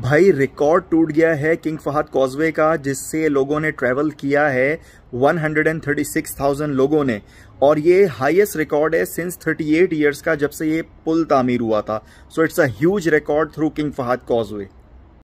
भाई रिकॉर्ड टूट गया है किंग फहद कॉजवे का जिससे लोगों ने ट्रैवल किया है 136,000 लोगों ने और ये हाईएस्ट रिकॉर्ड है सिंस 38 इयर्स का जब से ये पुल तामीर हुआ था so it's a huge record through King Fahd causeway